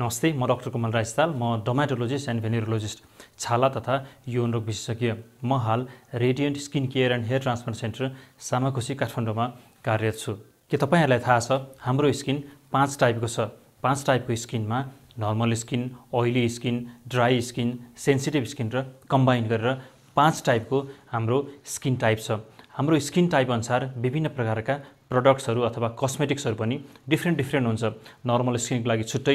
नमस्ते म डक्टर कुमल राजताल म डोमाटोलोजिस्ट एन्ड भेनेरोलोजिस्ट छाला तथा यौन रोग विशेषज्ञ म हाल radiant skin care and hair transplant centre सामाकोशी काठमाडौँमा कार्यरत छु के तपाईँहरूलाई थाहा छ हाम्रो स्किन पाँच टाइपको छ पाँच टाइपको स्किनमा normal skin oily skin dry skin sensitive skin र कम्बाइन गरेर पाँच टाइपको हाम्रो स्किन टाइप छ हाम्रो स्किन टाइप अनुसार विभिन्न प्रकारका प्रडक्ट्सहरू अथवा कस्मेटिक्सहरू पनि डिफ्रेन्ट डिफ्रेन्ट हुन्छ नर्मल स्किनको लागि छुट्टै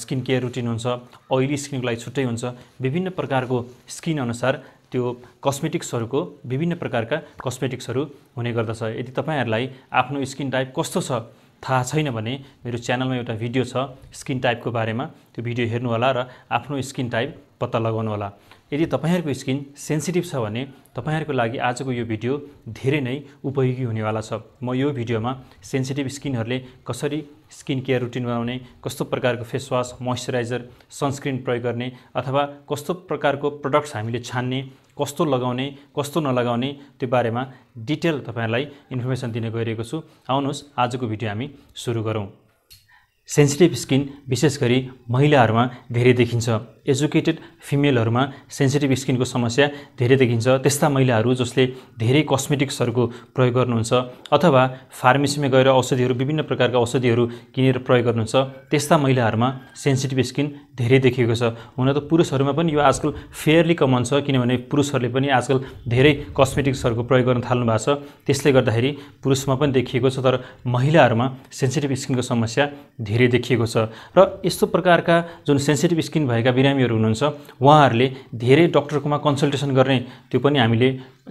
स्किन केयर रुटिन हुन्छ ओइली स्किनको लागि छुट्टै हुन्छ विभिन्न प्रकारको स्किन अनुसार त्यो कस्मेटिक्सहरूको विभिन्न प्रकारका कस्मेटिक्सहरू हुने गर्दछ यदि तपाईँहरूलाई आफ्नो स्किन टाइप कस्तो छ थाहा छैन भने मेरो च्यानलमा एउटा भिडियो छ स्किन टाइपको बारेमा त्यो भिडियो हेर्नुहोला र आफ्नो स्किन टाइप पत्ता लगाउनुहोला यदि तपाईँहरूको स्किन सेन्सिटिभ छ भने तपाईँहरूको लागि आजको यो भिडियो धेरै नै उपयोगी हुनेवाला छ म यो भिडियोमा सेन्सिटिभ स्किनहरूले कसरी स्किन केयर रुटिन बनाउने कस्तो प्रकारको फेसवास मोइस्चराइजर सनस्क्रिन प्रयोग गर्ने अथवा कस्तो प्रकारको प्रडक्ट्स हामीले छान्ने कस्तो लगाउने कस्तो नलगाउने त्यो बारेमा डिटेल तपाईँहरूलाई इन्फर्मेसन दिने गइरहेको छु आउनुहोस् आजको भिडियो हामी सुरु गरौँ सेन्सिटिभ स्किन विशेष गरी महिलाहरूमा धेरै देखिन्छ एजुकेटेड फिमेलहरूमा सेन्सिटिभ स्किनको समस्या धेरै देखिन्छ त्यस्ता महिलाहरू जसले धेरै कस्मेटिक्सहरूको प्रयोग गर्नुहुन्छ अथवा फार्मेसीमा गएर औषधिहरू विभिन्न प्रकारका औषधिहरू किनेर प्रयोग गर्नुहुन्छ त्यस्ता महिलाहरूमा सेन्सिटिभ स्किन धेरै देखिएको छ हुन त पुरुषहरूमा पनि यो आजकल फेयरली कमन छ किनभने पुरुषहरूले पनि आजकल धेरै कस्मेटिक्सहरूको प्रयोग गर्न थाल्नु भएको छ त्यसले गर्दाखेरि पुरुषमा पनि देखिएको छ तर महिलाहरूमा सेन्सिटिभ स्किनको समस्या धेरै देखिएको छ र यस्तो प्रकारका जुन सेन्सिटिभ स्किन भएका बिरामी बिरामीहरू हुनुहुन्छ उहाँहरूले धेरै डक्टरकोमा कन्सल्टेसन गर्ने त्यो पनि हामीले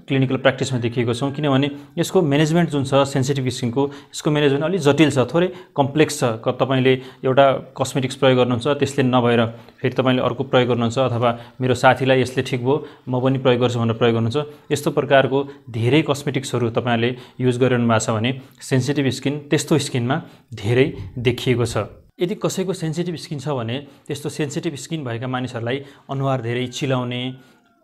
क्लिनिकल प्र्याक्टिसमा देखिएको छौँ किनभने यसको म्यानेजमेन्ट जुन छ सेन्सिटिभ स्किनको यसको म्यानेजमेन्ट अलिक जटिल छ थोरै कम्प्लेक्स छ तपाईँले एउटा कस्मेटिक्स प्रयोग गर्नुहुन्छ त्यसले नभएर फेरि तपाईँले अर्को प्रयोग गर्नुहुन्छ अथवा मेरो साथीलाई यसले ठिक भयो म पनि प्रयोग गर्छु भनेर प्रयोग गर्नुहुन्छ यस्तो प्रकारको धेरै कस्मेटिक्सहरू तपाईँहरूले युज गरिरहनु भएको छ भने सेन्सिटिभ स्किन त्यस्तो स्किनमा धेरै देखिएको छ यदि कसैको सेन्सिटिभ स्किन छ भने त्यस्तो सेन्सिटिभ स्किन भएका मानिसहरूलाई अनुहार धेरै चिलाउने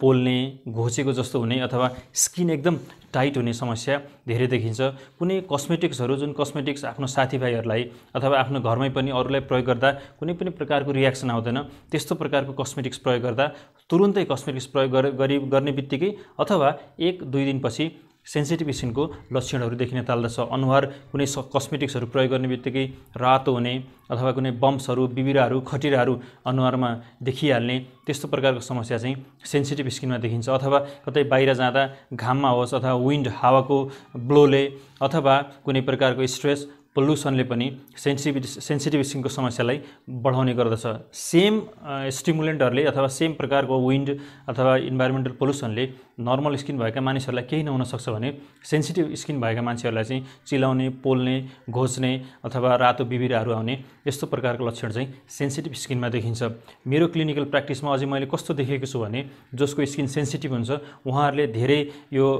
पोल्ने घोचेको जस्तो हुने अथवा स्किन एकदम टाइट हुने समस्या धेरै देखिन्छ कुनै कस्मेटिक्सहरू जुन कस्मेटिक्स आफ्नो साथीभाइहरूलाई अथवा आफ्नो घरमै पनि अरूलाई प्रयोग गर्दा कुनै पनि प्रकारको रियाक्सन आउँदैन त्यस्तो प्रकारको कस्मेटिक्स प्रयोग गर्दा तुरुन्तै कस्मेटिक्स प्रयोग गरी गर्ने बित्तिकै अथवा एक दुई दिनपछि सेन्सिटिभ स्किनको लक्षणहरू देखिन थाल्दछ अनुहार कुनै कस्मेटिक्सहरू प्रयोग गर्ने बित्तिकै रातो हुने अथवा कुनै बम्सहरू बिबिराहरू खटिराहरू अनुहारमा देखिहाल्ने त्यस्तो प्रकारको समस्या चाहिँ सेन्सिटिभ स्किनमा देखिन्छ अथवा कतै बाहिर जाँदा घाममा होस् अथवा विन्ड हावाको ब्लोले अथवा कुनै प्रकारको स्ट्रेस पल्युसनले पनि सेन्सिटिभ सेन्सिटिभ स्किनको समस्यालाई बढाउने गर्दछ सेम स्टिमुलेन्टहरूले अथवा सेम प्रकारको विन्ड अथवा इन्भाइरोमेन्टल पल्युसनले नर्मल स्किन भएका मानिसहरूलाई केही नहुन सक्छ भने सेन्सिटिभ स्किन भएका मान्छेहरूलाई चाहिँ चिलाउने पोल्ने घोच्ने अथवा रातो बिबिराहरू आउने यस्तो प्रकारको लक्षण चाहिँ सेन्सिटिभ स्किनमा देखिन्छ मेरो क्लिनिकल प्र्याक्टिसमा अझै मैले कस्तो देखेको छु भने जसको स्किन सेन्सिटिभ हुन्छ उहाँहरूले धेरै यो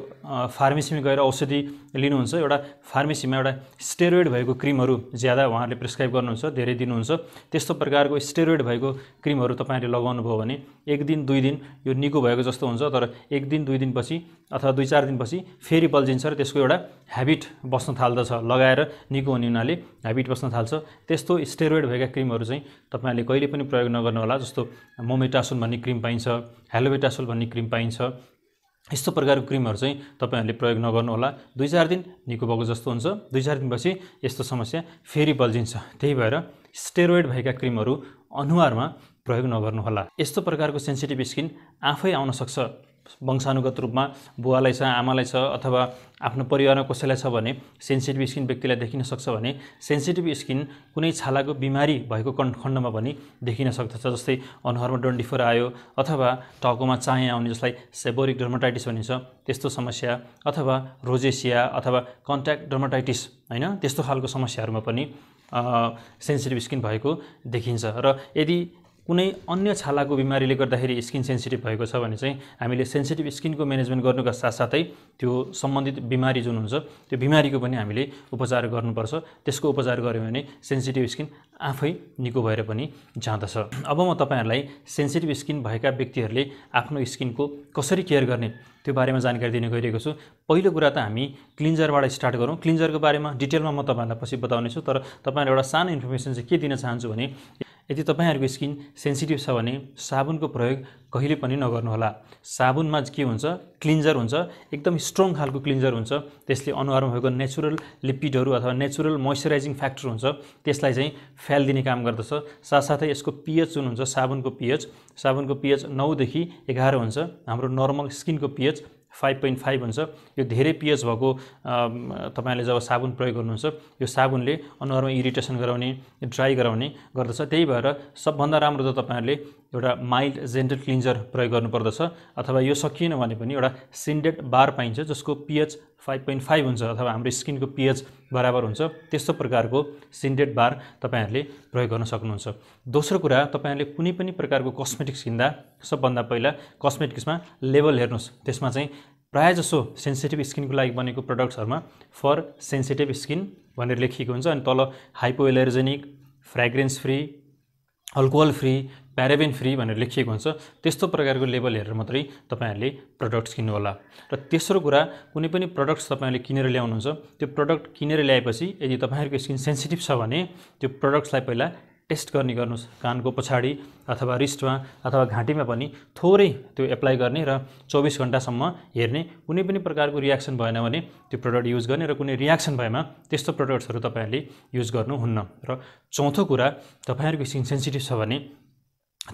फार्मेसीमा गएर औषधि लिनुहुन्छ एउटा फार्मेसीमा एउटा स्टेरोइड भएको भएको क्रिमहरू ज्यादा उहाँहरूले प्रिस्क्राइब गर्नुहुन्छ धेरै दिनुहुन्छ त्यस्तो प्रकारको स्टेरोइड भएको क्रिमहरू तपाईँहरूले लगाउनु भयो भने एक दिन दुई दिन यो निको भएको जस्तो हुन्छ तर एक दिन दुई दिनपछि अथवा दुई चार दिनपछि फेरि बल्झिन्छ र त्यसको एउटा ह्याबिट बस्न थाल्दछ लगाएर निको हुने हुनाले ह्याबिट बस्न थाल्छ त्यस्तो स्टेरोइड भएका क्रिमहरू चाहिँ तपाईँहरूले कहिले पनि प्रयोग नगर्नु होला जस्तो मोमेटासोन भन्ने क्रिम पाइन्छ हेलोबेटासोल भन्ने क्रिम पाइन्छ यस्तो प्रकारको क्रिमहरू चाहिँ तपाईँहरूले प्रयोग नगर्नुहोला दुई चार दिन निको भएको जस्तो हुन्छ दुई चार दिनपछि यस्तो समस्या फेरि बल्झिन्छ त्यही भएर स्टेरोइड भएका क्रिमहरू अनुहारमा प्रयोग नगर्नुहोला यस्तो प्रकारको सेन्सिटिभ स्किन आफै आउन सक्छ वंशानुगत रूपमा बुवालाई छ आमालाई छ अथवा आफ्नो परिवारमा कसैलाई छ भने सेन्सिटिभ स्किन व्यक्तिलाई देखिन सक्छ भने सेन्सिटिभ स्किन कुनै छालाको बिमारी भएको खण्डमा पनि देखिन सक्दछ जस्तै अनुहारमा डन्डिफोर आयो अथवा टाउकोमा चाहे आउने जसलाई सेबोरिक डर्माटाइटिस भनिन्छ त्यस्तो समस्या अथवा रोजेसिया अथवा कन्ट्याक्ट डर्माटाइटिस होइन त्यस्तो खालको समस्याहरूमा पनि सेन्सिटिभ स्किन भएको देखिन्छ र यदि कुनै अन्य छालाको बिमारीले गर्दाखेरि स्किन सेन्सिटिभ भएको छ भने चाहिँ हामीले सेन्सिटिभ स्किनको म्यानेजमेन्ट गर्नुका साथसाथै त्यो सम्बन्धित बिमारी जुन हुन्छ त्यो बिमारीको पनि हामीले उपचार गर्नुपर्छ त्यसको उपचार गऱ्यो भने सेन्सिटिभ स्किन आफै निको भएर पनि जाँदछ अब म तपाईँहरूलाई सेन्सिटिभ स्किन भएका व्यक्तिहरूले आफ्नो स्किनको कसरी केयर गर्ने त्यो बारेमा जानकारी दिने गइरहेको छु पहिलो कुरा त हामी क्लिन्जरबाट स्टार्ट गरौँ क्लिन्जरको बारेमा डिटेलमा म तपाईँहरूलाई पछि बताउनेछु तर तपाईँहरूलाई एउटा सानो इन्फर्मेसन चाहिँ के दिन चाहन्छु भने यदि तपाईँहरूको स्किन सेन्सिटिभ छ भने साबुनको प्रयोग कहिले पनि नगर्नुहोला साबुनमा के हुन्छ क्लिन्जर हुन्छ एकदम स्ट्रङ खालको क्लिन्जर हुन्छ त्यसले अनुहारमा भएको नेचुरल लिपिडहरू अथवा नेचुरल मोइस्चराइजिङ फ्याक्टर हुन्छ त्यसलाई चाहिँ फ्यालिदिने काम गर्दछ साथसाथै यसको पिएच जुन हुन्छ साबुनको पिएच साबुनको पिएच नौदेखि एघार हुन्छ हाम्रो नर्मल स्किनको पिएच फाइभ पोइन्ट फाइभ हुन्छ यो धेरै पिएच भएको तपाईँहरूले जब साबुन प्रयोग गर्नुहुन्छ यो साबुनले अनुहारमा इरिटेसन गराउने ड्राई गराउने गर्दछ त्यही भएर सबभन्दा राम्रो त तपाईँहरूले एउटा माइल्ड जेन्टल क्लिन्जर प्रयोग गर्नुपर्दछ अथवा यो सकिएन भने पनि एउटा सिन्डेड बार पाइन्छ जसको पिएच फाइभ पोइन्ट फाइभ हुन्छ अथवा हाम्रो स्किनको पिएच बराबर हुन्छ त्यस्तो प्रकारको सिन्डेट बार तपाईँहरूले प्रयोग गर्न सक्नुहुन्छ दोस्रो कुरा तपाईँहरूले कुनै पनि प्रकारको कस्मेटिक्स किन्दा सबभन्दा पहिला कस्मेटिक्समा लेभल हेर्नुहोस् त्यसमा चाहिँ प्रायः जसो सेन्सिटिभ स्किनको लागि बनेको प्रडक्ट्सहरूमा फर सेन्सिटिभ स्किन भनेर लेखिएको हुन्छ अनि तल hypoallergenic fragrance free alcohol free paraben free भनेर लेखिएको हुन्छ त्यस्तो प्रकारको लेबल हेरेर मात्रै तपाईँहरूले प्रडक्ट्स किन्नुहोला र तेस्रो कुरा कुनै पनि प्रडक्ट्स तपाईँहरूले किनेर ल्याउनुहुन्छ त्यो प्रडक्ट किनेर ल्याएपछि यदि तपाईँहरूको स्किन सेन्सिटिभ छ भने त्यो प्रडक्ट्सलाई पहिला टेस्ट गर्ने गर्नुहोस् कानको पछाडि अथवा रिस्टमा अथवा घाँटीमा पनि थोरै त्यो एप्लाई गर्ने र चौबिस घन्टासम्म हेर्ने कुनै पनि प्रकारको रियाक्सन भएन भने त्यो प्रडक्ट युज गर्ने र कुनै रियाक्सन भएमा त्यस्तो प्रडक्ट्सहरू तपाईँहरूले युज गर्नुहुन्न र चौथो कुरा तपाईँहरूको स्किन सेन्सिटिभ छ भने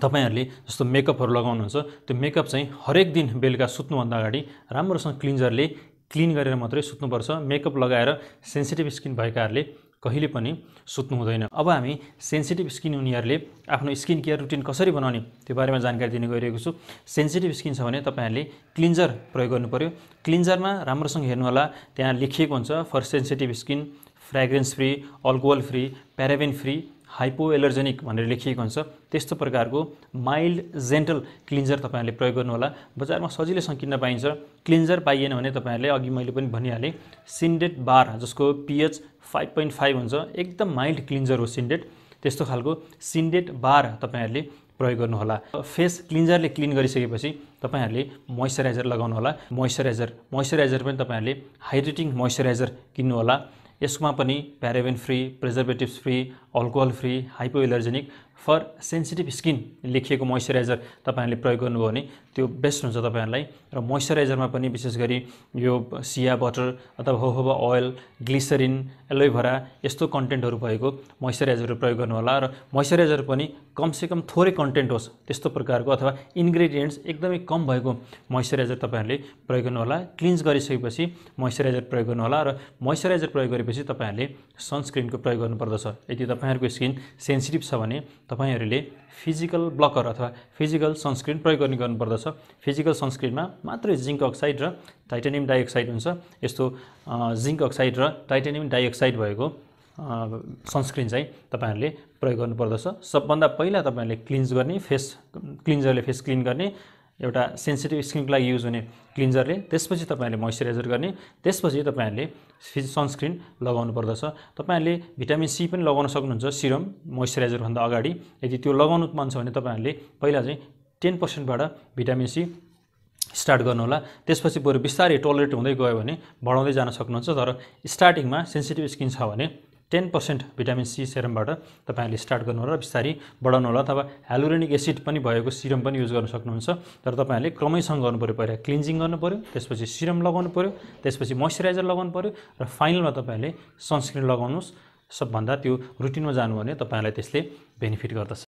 तपाईँहरूले जस्तो मेकअपहरू लगाउनुहुन्छ त्यो मेकअप चाहिँ हरेक दिन बेलुका सुत्नुभन्दा अगाडि राम्रोसँग क्लिन्जरले क्लिन गरेर मात्रै सुत्नुपर्छ मेकअप लगाएर सेन्सिटिभ स्किन भएकाहरूले कहिले पनि सुत्नु हुँदैन अब हामी सेन्सिटिभ स्किन हुनेहरूले आफ्नो स्किन केयर रुटिन कसरी बनाउने त्यो बारेमा जानकारी दिने गइरहेको छु सेन्सिटिभ स्किन छ भने तपाईँहरूले क्लिन्जर प्रयोग गर्नु पऱ्यो क्लिन्जरमा राम्रोसँग हेर्नु होला त्यहाँ लेखिएको हुन्छ for sensitive skin fragrance free alcohol free paraben free hypoallergenic भनेर लेखिएको हुन्छ त्यस्तो प्रकारको माइल्ड जेन्टल क्लिन्जर तपाईँहरूले प्रयोग गर्नुहोला बजारमा सजिलैसँग किन्न पाइन्छ क्लिन्जर पाइएन भने तपाईँहरूले अघि मैले पनि भनिहालेँ सिन्डेट बार जसको पिएच फाइभ पोइन्ट फाइभ हुन्छ एकदम माइल्ड क्लिन्जर हो सिन्डेट त्यस्तो खालको सिन्डेट बार तपाईँहरूले प्रयोग गर्नुहोला फेस क्लिन्जरले क्लिन गरिसकेपछि तपाईँहरूले मोइस्चराइजर लगाउनुहोला मोइस्चराइजर मोइस्चराइजर पनि तपाईँहरूले हाइड्रेटिङ मोइस्चराइजर किन्नुहोला यसमा पनि paraben free preservatives free alcohol free hypo hypoallergenic for sensitive skin लेखिएको मोइस्चराइजर तपाईँहरूले प्रयोग गर्नुभयो भने त्यो बेस्ट हुन्छ तपाईँहरूलाई र मोइस्चराइजरमा पनि विशेष गरी यो सिया बटर अथवा होहोबा ओइल ग्लिसरिन एलोभेरा यस्तो कन्टेन्टहरू भएको मोइस्चराइजरहरू प्रयोग गर्नुहोला र मोइस्चराइजर पनि कमसेकम थोरै कन्टेन्ट होस् त्यस्तो प्रकारको अथवा इन्ग्रेडियन्ट्स एकदमै कम भएको मोइस्चराइजर तपाईँहरूले प्रयोग गर्नुहोला क्लिन्स गरिसकेपछि मोइस्चराइजर प्रयोग गर्नुहोला र मोइस्चराइजर प्रयोग गरेपछि तपाईँहरूले सनस्क्रिनको प्रयोग गर्नुपर्दछ यदि तपाईँहरूको स्किन सेन्सिटिभ छ भने तपाईँहरूले फिजिकल ब्लकर अथवा फिजिकल सनस्क्रिन प्रयोग गर्ने गर्नुपर्दछ फिजिकल सनस्क्रिनमा मात्रै जिङ्क अक्साइड र टाइटेनियम डाइअक्साइड हुन्छ यस्तो जिङ्क अक्साइड र टाइटेनियम डाइअक्साइड भएको सनस्क्रिन चाहिँ तपाईँहरूले प्रयोग गर्नुपर्दछ सबभन्दा पहिला तपाईँहरूले क्लिन्ज गर्ने फेस क्लिन्जरले फेस क्लिन गर्ने एउटा सेन्सिटिभ स्किनको लागि युज हुने क्लिन्जरले त्यसपछि तपाईँहरूले मोइस्चराइजर गर्ने त्यसपछि तपाईँहरूले फिज सनस्क्रिन लगाउनु पर्दछ तपाईँहरूले भिटामिन सी पनि लगाउन सक्नुहुन्छ सिरम मोइस्चराइजरभन्दा अगाडि यदि त्यो लगाउनु मन छ भने तपाईँहरूले पहिला चाहिँ टेन पर्सेन्टबाट भिटामिन सी स्टार्ट गर्नुहोला त्यसपछि बरु बिस्तारै टोलरेट हुँदै गयो भने बढाउँदै जान सक्नुहुन्छ तर स्टार्टिङमा सेन्सिटिभ स्किन छ भने टेन पर्सेन्ट भिटामिन सी सेरमबाट तपाईँहरूले स्टार्ट गर्नु होला बिस्तारी होला अथवा हेलोरेनिक एसिड पनि भएको सिरम पनि युज गर्न सक्नुहुन्छ तर तपाईँहरूले क्रमैसँग गर्नुपऱ्यो पहिला क्लिन्जिङ गर्नु पऱ्यो त्यसपछि सिरम लगाउनु पऱ्यो त्यसपछि मोइस्चराइजर लगाउनु पऱ्यो र फाइनलमा तपाईँहरूले सनस्क्रिन लगाउनुहोस् सबभन्दा त्यो रुटिनमा जानु भने तपाईँहरूलाई त्यसले बेनिफिट गर्दछ